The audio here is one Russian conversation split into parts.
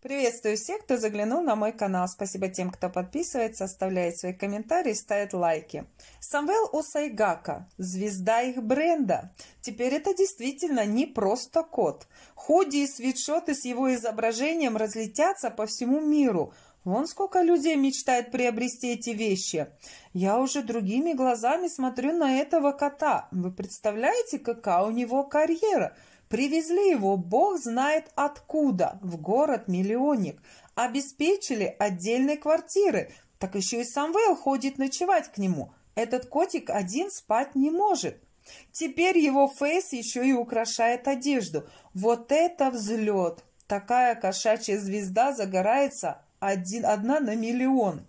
Приветствую всех, кто заглянул на мой канал. Спасибо тем, кто подписывается, оставляет свои комментарии, ставит лайки. Самвел Усайгака – звезда их бренда. Теперь это действительно не просто кот. Худи и свитшоты с его изображением разлетятся по всему миру – Вон сколько людей мечтает приобрести эти вещи. Я уже другими глазами смотрю на этого кота. Вы представляете, какая у него карьера? Привезли его бог знает откуда, в город-миллионник. Обеспечили отдельные квартиры, так еще и Самвел ходит ночевать к нему. Этот котик один спать не может. Теперь его фейс еще и украшает одежду. Вот это взлет! Такая кошачья звезда загорается один, одна на миллион.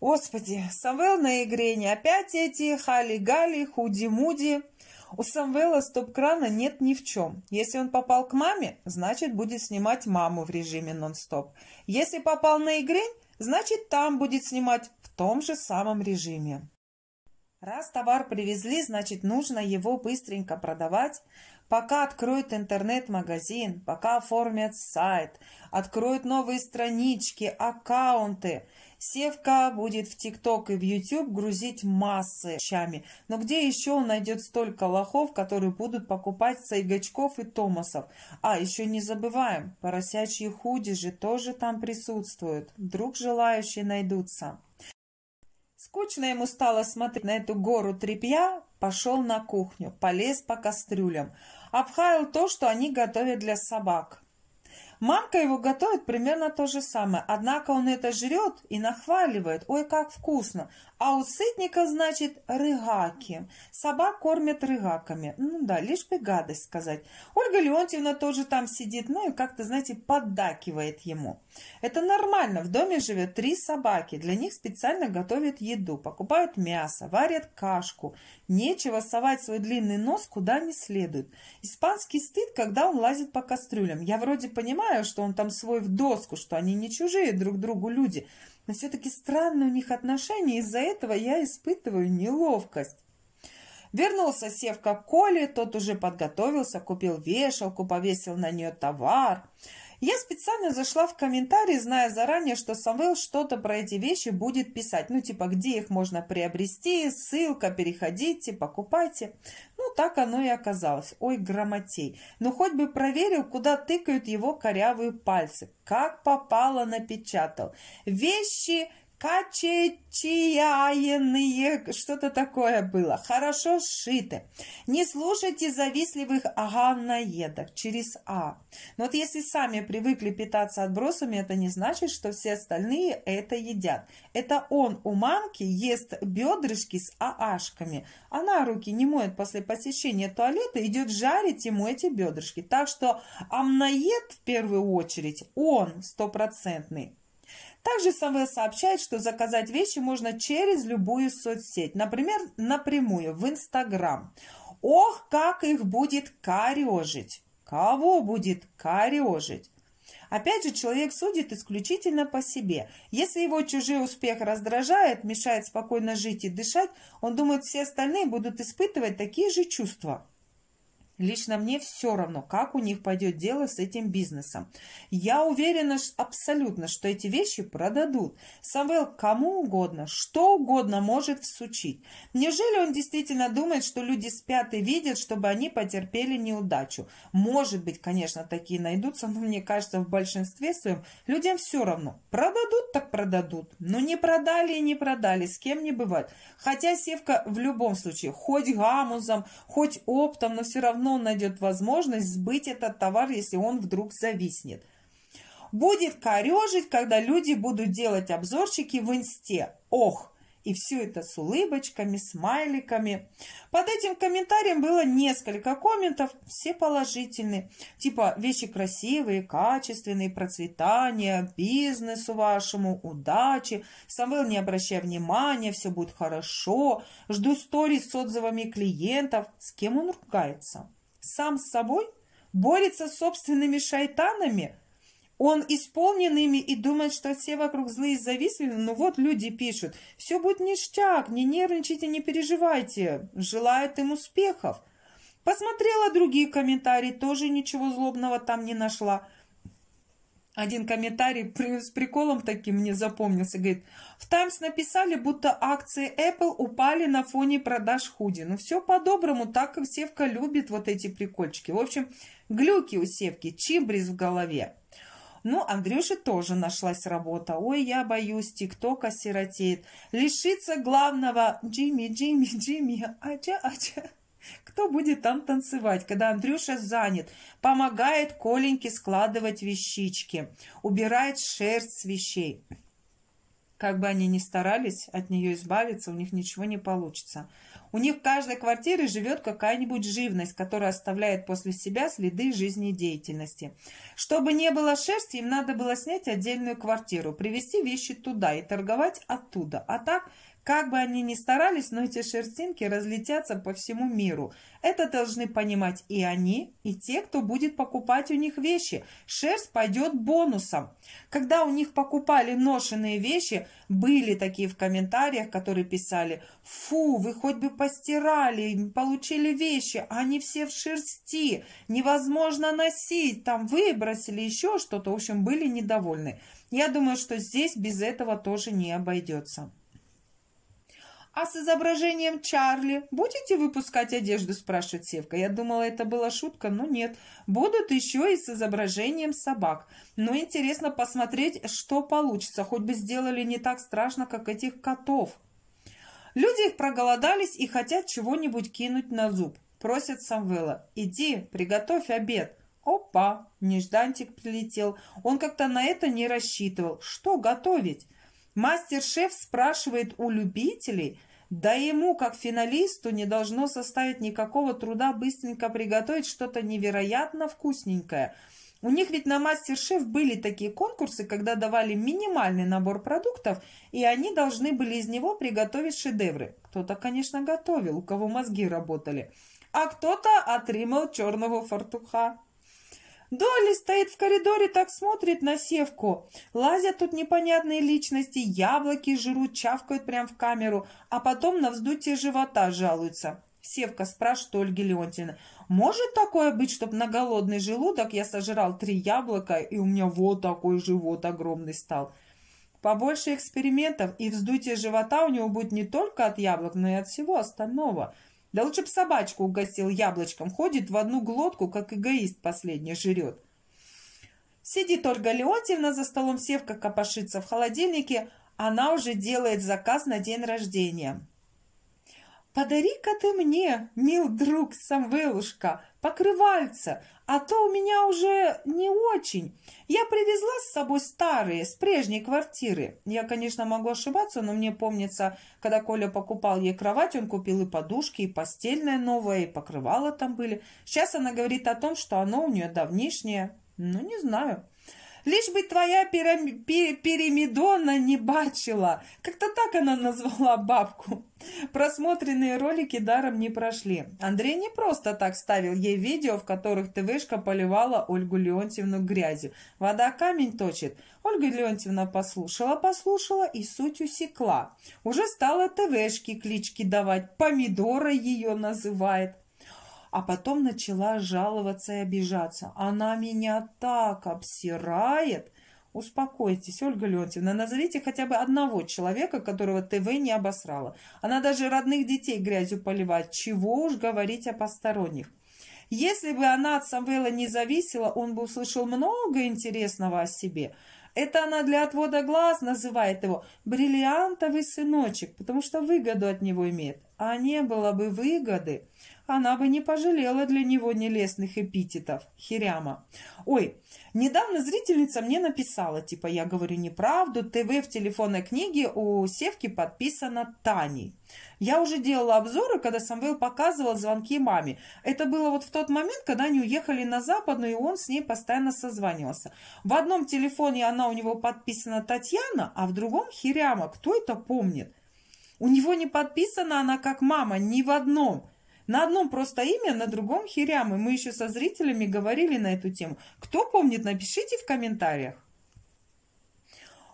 Господи, Самвел на игре не опять эти хали-гали, худи-муди. У Самвела стоп-крана нет ни в чем. Если он попал к маме, значит, будет снимать маму в режиме нон-стоп. Если попал на игрень, значит, там будет снимать в том же самом режиме. Раз товар привезли, значит, нужно его быстренько продавать, пока откроют интернет-магазин, пока оформят сайт, откроют новые странички, аккаунты. Севка будет в ТикТок и в Ютуб грузить массы щами. Но где еще он найдет столько лохов, которые будут покупать Сайгачков и Томасов? А, еще не забываем, поросячьи худи же тоже там присутствуют. Вдруг желающие найдутся. Скучно ему стало смотреть на эту гору тряпья, пошел на кухню, полез по кастрюлям, обхаял то, что они готовят для собак. Мамка его готовит примерно то же самое, однако он это жрет и нахваливает. Ой, как вкусно! А у сытника, значит, рыгаки. Собак кормят рыгаками. Ну да, лишь бы гадость сказать. Ольга Леонтьевна тоже там сидит, ну и как-то, знаете, поддакивает ему. Это нормально, в доме живет три собаки. Для них специально готовят еду, покупают мясо, варят кашку. Нечего совать свой длинный нос куда не следует. Испанский стыд, когда он лазит по кастрюлям. Я вроде понимаю, понимаю, что он там свой в доску, что они не чужие друг другу люди, но все-таки странные у них отношения, из-за этого я испытываю неловкость. Вернулся Севка к Коле, тот уже подготовился, купил вешалку, повесил на нее товар – я специально зашла в комментарии, зная заранее, что Самвел что-то про эти вещи будет писать. Ну, типа, где их можно приобрести, ссылка, переходите, покупайте. Ну, так оно и оказалось. Ой, грамотей. Ну, хоть бы проверил, куда тыкают его корявые пальцы. Как попало напечатал. Вещи качечияенные, что-то такое было, хорошо сшиты. Не слушайте завистливых аганнаедок через А. Но вот если сами привыкли питаться отбросами, это не значит, что все остальные это едят. Это он у мамки ест бедрышки с аашками. Она руки не моет после посещения туалета, идет жарить ему эти бедрышки. Так что амнаед в первую очередь он стопроцентный. Также СМС сообщает, что заказать вещи можно через любую соцсеть, например, напрямую в Инстаграм. Ох, как их будет корежить! Кого будет корежить? Опять же, человек судит исключительно по себе. Если его чужий успех раздражает, мешает спокойно жить и дышать, он думает, все остальные будут испытывать такие же чувства. Лично мне все равно, как у них пойдет дело с этим бизнесом. Я уверена абсолютно, что эти вещи продадут. Самвел кому угодно, что угодно может всучить. Неужели он действительно думает, что люди спят и видят, чтобы они потерпели неудачу? Может быть, конечно, такие найдутся, но мне кажется, в большинстве своем людям все равно. Продадут так продадут. Но не продали и не продали, с кем не бывает. Хотя Севка в любом случае, хоть гамузом, хоть оптом, но все равно равно найдет возможность сбыть этот товар, если он вдруг зависнет. Будет корежить, когда люди будут делать обзорчики в инсте. Ох! И все это с улыбочками, смайликами. Под этим комментарием было несколько комментов, все положительные. Типа вещи красивые, качественные, процветание, бизнесу вашему, удачи. Самвел, не обращая внимания, все будет хорошо. Жду сторис с отзывами клиентов. С кем он ругается? сам с собой, борется с собственными шайтанами, он исполнен ими и думает, что все вокруг злые и завистливы. Ну вот люди пишут, все будет ништяк, не нервничайте, не переживайте. Желают им успехов. Посмотрела другие комментарии, тоже ничего злобного там не нашла один комментарий с приколом таким мне запомнился. Говорит, в Таймс написали, будто акции Apple упали на фоне продаж худи. Ну, все по-доброму, так как Севка любит вот эти прикольчики. В общем, глюки у Севки, чибриз в голове. Ну, Андрюше тоже нашлась работа. Ой, я боюсь, тикток осиротеет. Лишиться главного. Джимми, Джимми, Джимми, ача, ача. Кто будет там танцевать, когда Андрюша занят, помогает Коленьке складывать вещички, убирает шерсть с вещей. Как бы они ни старались от нее избавиться, у них ничего не получится. У них в каждой квартире живет какая-нибудь живность, которая оставляет после себя следы жизнедеятельности. Чтобы не было шерсти, им надо было снять отдельную квартиру, привезти вещи туда и торговать оттуда. А так как бы они ни старались, но эти шерстинки разлетятся по всему миру. Это должны понимать и они, и те, кто будет покупать у них вещи. Шерсть пойдет бонусом. Когда у них покупали ношенные вещи, были такие в комментариях, которые писали «Фу, вы хоть бы постирали, получили вещи, а они все в шерсти, невозможно носить, там выбросили еще что-то». В общем, были недовольны. Я думаю, что здесь без этого тоже не обойдется. «А с изображением Чарли будете выпускать одежду?» – спрашивает Севка. Я думала, это была шутка, но нет. Будут еще и с изображением собак. Но интересно посмотреть, что получится. Хоть бы сделали не так страшно, как этих котов. Люди их проголодались и хотят чего-нибудь кинуть на зуб. Просят Самвела. «Иди, приготовь обед». Опа! Неждантик прилетел. Он как-то на это не рассчитывал. Что готовить? Мастер-шеф спрашивает у любителей, да ему, как финалисту, не должно составить никакого труда быстренько приготовить что-то невероятно вкусненькое. У них ведь на мастер-шеф были такие конкурсы, когда давали минимальный набор продуктов, и они должны были из него приготовить шедевры. Кто-то, конечно, готовил, у кого мозги работали, а кто-то отримал черного фартуха. Долли стоит в коридоре, так смотрит на севку. Лазят тут непонятные личности, яблоки жрут, чавкают прямо в камеру, а потом на вздутие живота жалуются. Севка спрашивает Ольги Леонтьевны, «Может такое быть, чтобы на голодный желудок я сожрал три яблока, и у меня вот такой живот огромный стал?» Побольше экспериментов, и вздутие живота у него будет не только от яблок, но и от всего остального – да лучше б собачку угостил яблочком. Ходит в одну глотку, как эгоист последний жрет. Сидит Ольга Леонтьевна за столом, севка копошится в холодильнике. Она уже делает заказ на день рождения. «Подари-ка ты мне, мил друг Самвелушка, покрывальца, а то у меня уже не очень. Я привезла с собой старые, с прежней квартиры. Я, конечно, могу ошибаться, но мне помнится, когда Коля покупал ей кровать, он купил и подушки, и постельное новое, и покрывало там были. Сейчас она говорит о том, что оно у нее давнишнее. Ну, не знаю». Лишь бы твоя пирам... пирамидона не бачила. Как-то так она назвала бабку. Просмотренные ролики даром не прошли. Андрей не просто так ставил ей видео, в которых ТВшка поливала Ольгу Леонтьевну грязью. Вода камень точит. Ольга Леонтьевна послушала, послушала и суть усекла. Уже стала ТВшки клички давать. Помидора ее называет а потом начала жаловаться и обижаться. «Она меня так обсирает!» Успокойтесь, Ольга Леонтьевна, назовите хотя бы одного человека, которого ТВ не обосрала. Она даже родных детей грязью поливает, чего уж говорить о посторонних. Если бы она от Самвела не зависела, он бы услышал много интересного о себе. Это она для отвода глаз называет его «бриллиантовый сыночек», потому что выгоду от него имеет. А не было бы выгоды, она бы не пожалела для него нелестных эпитетов. Хиряма. Ой, недавно зрительница мне написала, типа, я говорю неправду, ТВ в телефонной книге у Севки подписано Тани Я уже делала обзоры, когда Самвел показывал звонки маме. Это было вот в тот момент, когда они уехали на Западную, и он с ней постоянно созванивался. В одном телефоне она у него подписана Татьяна, а в другом Хиряма. Кто это помнит? У него не подписана она как мама ни в одном. На одном просто имя, на другом Хирямы. Мы еще со зрителями говорили на эту тему. Кто помнит, напишите в комментариях.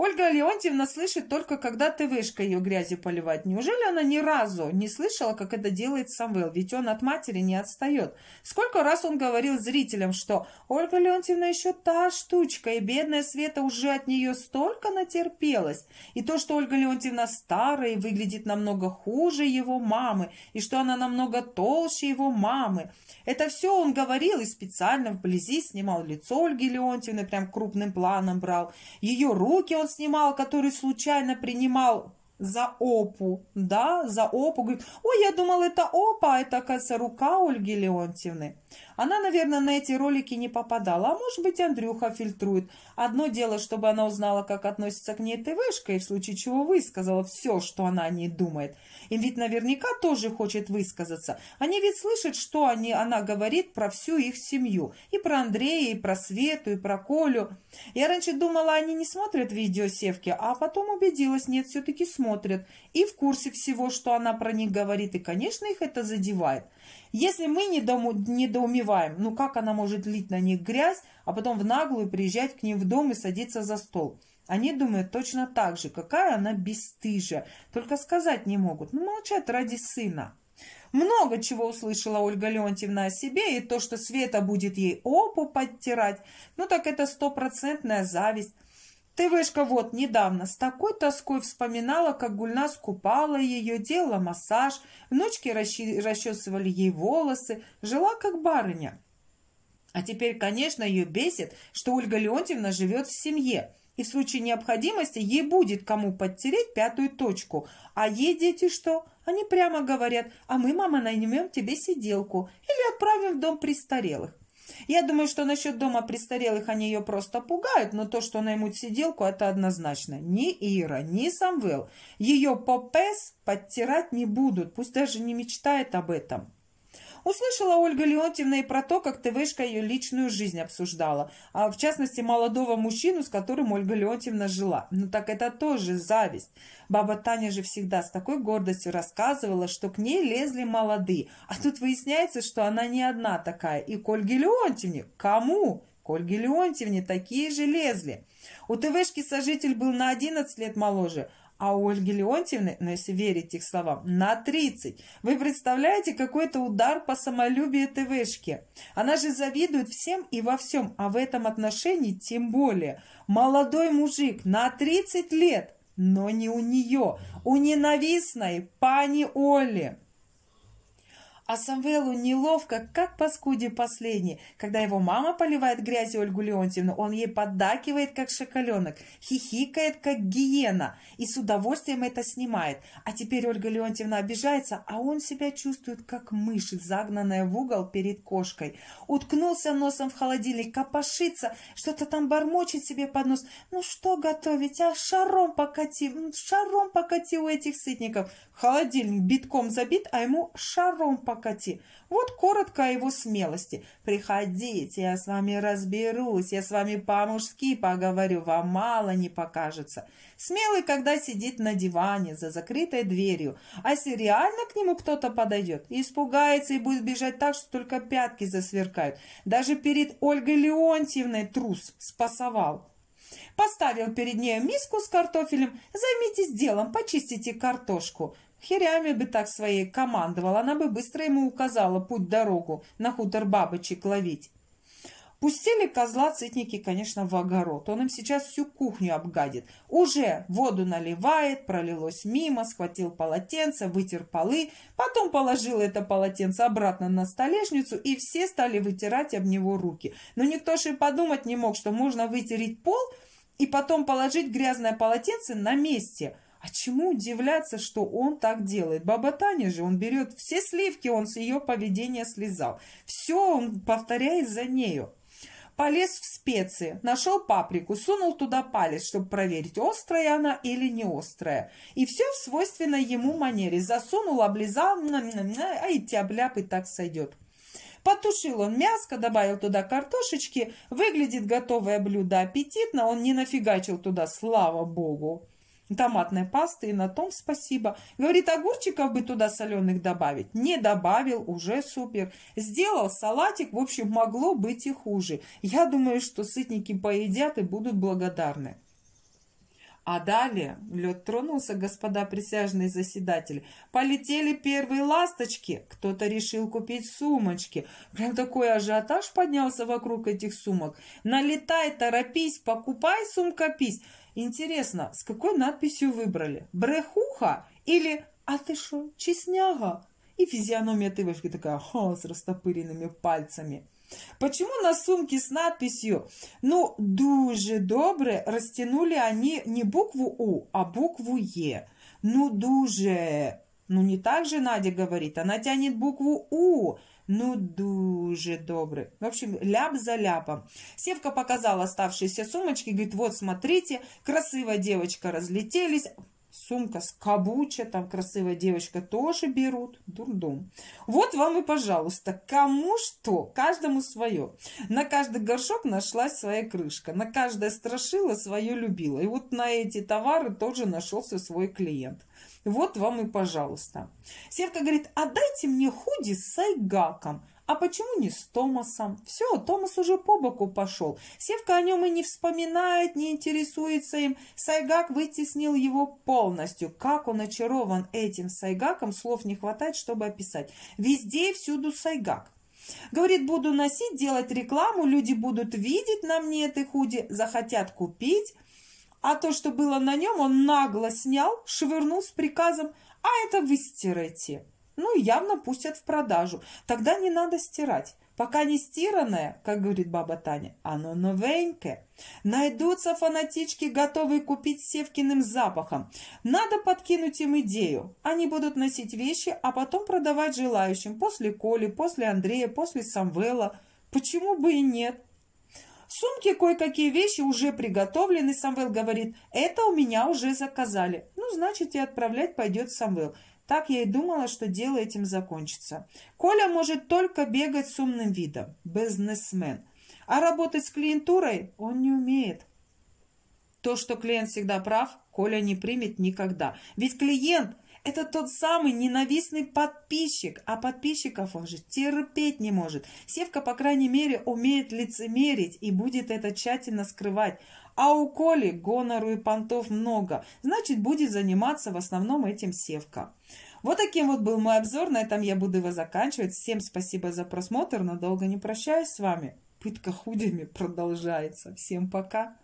Ольга Леонтьевна слышит только, когда ты вышка ее грязью поливать. Неужели она ни разу не слышала, как это делает Самвел? Ведь он от матери не отстает. Сколько раз он говорил зрителям, что Ольга Леонтьевна еще та штучка, и бедная Света уже от нее столько натерпелась. И то, что Ольга Леонтьевна старая и выглядит намного хуже его мамы, и что она намного толще его мамы. Это все он говорил и специально вблизи снимал лицо Ольги Леонтьевны, прям крупным планом брал. Ее руки он снимал, который случайно принимал за опу, да, за опу. Говорит, ой, я думала, это опа, это, оказывается, рука Ольги Леонтьевны. Она, наверное, на эти ролики не попадала, а может быть, Андрюха фильтрует. Одно дело, чтобы она узнала, как относится к ней ТВшка, и в случае чего высказала все, что она о ней думает. Им ведь наверняка тоже хочет высказаться. Они ведь слышат, что они, она говорит про всю их семью. И про Андрея, и про Свету, и про Колю. Я раньше думала, они не смотрят видео Севки, а потом убедилась, нет, все-таки смотрят смотрят и в курсе всего, что она про них говорит, и, конечно, их это задевает. Если мы недоумеваем, ну как она может лить на них грязь, а потом в наглую приезжать к ним в дом и садиться за стол. Они думают точно так же, какая она бесстыжая, только сказать не могут, ну молчат ради сына. Много чего услышала Ольга Леонтьевна о себе, и то, что Света будет ей опу подтирать, ну так это стопроцентная зависть. Тывышка вот недавно с такой тоской вспоминала, как Гульна скупала ее, делала массаж, внучки расчесывали ей волосы, жила как барыня. А теперь, конечно, ее бесит, что Ольга Леонтьевна живет в семье, и в случае необходимости ей будет кому подтереть пятую точку. А ей дети что? Они прямо говорят, а мы, мама, наймем тебе сиделку или отправим в дом престарелых. Я думаю, что насчет дома престарелых они ее просто пугают, но то, что наймут сиделку, это однозначно. Ни Ира, ни Самвел ее попес подтирать не будут, пусть даже не мечтает об этом. Услышала Ольга Леонтьевна и про то, как ТВшка ее личную жизнь обсуждала, а в частности молодого мужчину, с которым Ольга Леонтьевна жила. Ну так это тоже зависть. Баба Таня же всегда с такой гордостью рассказывала, что к ней лезли молодые, а тут выясняется, что она не одна такая, и к Ольге Леонтьевне. Кому? К Ольге Леонтьевне такие же лезли. У ТВшки сожитель был на 11 лет моложе, а у Ольги Леонтьевны, ну если верить их словам, на 30. Вы представляете, какой это удар по самолюбию ТВшки. Она же завидует всем и во всем, а в этом отношении тем более. Молодой мужик на 30 лет, но не у нее, у ненавистной пани Оли. А Самвелу неловко, как паскуде последний. Когда его мама поливает грязью Ольгу Леонтьевну, он ей поддакивает, как шоколенок, хихикает, как гиена, и с удовольствием это снимает. А теперь Ольга Леонтьевна обижается, а он себя чувствует, как мышь, загнанная в угол перед кошкой. Уткнулся носом в холодильник, копошится, что-то там бормочет себе под нос. Ну что готовить, а шаром покати, шаром покати у этих сытников. Холодильник битком забит, а ему шаром покати коте. Вот коротко о его смелости. «Приходите, я с вами разберусь, я с вами по-мужски поговорю, вам мало не покажется». Смелый, когда сидит на диване за закрытой дверью, а если реально к нему кто-то подойдет, испугается и будет бежать так, что только пятки засверкают. Даже перед Ольгой Леонтьевной трус спасовал. Поставил перед нею миску с картофелем. «Займитесь делом, почистите картошку». Херями бы так своей командовал, она бы быстро ему указала путь-дорогу на хутор бабочек ловить. Пустили козла цитники, конечно, в огород. Он им сейчас всю кухню обгадит. Уже воду наливает, пролилось мимо, схватил полотенце, вытер полы, потом положил это полотенце обратно на столешницу, и все стали вытирать об него руки. Но никто же и подумать не мог, что можно вытереть пол и потом положить грязное полотенце на месте – а чему удивляться, что он так делает? Баба Таня же, он берет все сливки, он с ее поведения слезал. Все он повторяет за нею. Полез в специи, нашел паприку, сунул туда палец, чтобы проверить, острая она или не острая. И все в свойственной ему манере. Засунул, облизал, а и тяп-ляп и так сойдет. Потушил он мяско, добавил туда картошечки. Выглядит готовое блюдо аппетитно, он не нафигачил туда, слава богу томатной пасты, и на том спасибо. Говорит, огурчиков бы туда соленых добавить. Не добавил, уже супер. Сделал салатик, в общем, могло быть и хуже. Я думаю, что сытники поедят и будут благодарны. А далее лед тронулся, господа присяжные заседатели. Полетели первые ласточки. Кто-то решил купить сумочки. Прям такой ажиотаж поднялся вокруг этих сумок. Налетай, торопись, покупай сумка сумкопись. Интересно, с какой надписью выбрали? Брехуха или «А ты что, чесняга?» И физиономия ты тывочки такая, ха, с растопыренными пальцами. Почему на сумке с надписью «Ну, дуже добре» растянули они не букву «У», а букву «Е»? «Ну, дуже» Ну не так же Надя говорит, она тянет букву «У». Ну, дуже добрый. В общем, ляп за ляпом. Севка показала оставшиеся сумочки, говорит, вот смотрите, красивая девочка, разлетелись. Сумка с кабуча, там красивая девочка, тоже берут. Дурдом. Вот вам и пожалуйста. Кому что, каждому свое. На каждый горшок нашлась своя крышка. На каждое страшило свое любила. И вот на эти товары тоже нашелся свой клиент. Вот вам и пожалуйста. Севка говорит, а дайте мне худи с сайгаком. А почему не с Томасом? Все, Томас уже по боку пошел. Севка о нем и не вспоминает, не интересуется им. Сайгак вытеснил его полностью. Как он очарован этим Сайгаком, слов не хватает, чтобы описать. Везде и всюду Сайгак. Говорит, буду носить, делать рекламу, люди будут видеть на мне этой худи, захотят купить. А то, что было на нем, он нагло снял, швырнул с приказом «А это вы стирайте». Ну, явно пустят в продажу. Тогда не надо стирать. Пока не стиранное, как говорит баба Таня, оно новенькое. Найдутся фанатички, готовые купить Севкиным запахом. Надо подкинуть им идею. Они будут носить вещи, а потом продавать желающим. После Коли, после Андрея, после Самвела. Почему бы и нет? сумке кое-какие вещи уже приготовлены, Самвел говорит. Это у меня уже заказали. Ну, значит, и отправлять пойдет Самвел. Так я и думала, что дело этим закончится. Коля может только бегать с умным видом. Бизнесмен. А работать с клиентурой он не умеет. То, что клиент всегда прав, Коля не примет никогда. Ведь клиент – это тот самый ненавистный подписчик, а подписчиков он же терпеть не может. Севка, по крайней мере, умеет лицемерить и будет это тщательно скрывать. А у Коли гонору и понтов много, значит, будет заниматься в основном этим Севка. Вот таким вот был мой обзор, на этом я буду его заканчивать. Всем спасибо за просмотр, но долго не прощаюсь с вами. Пытка худями продолжается. Всем пока!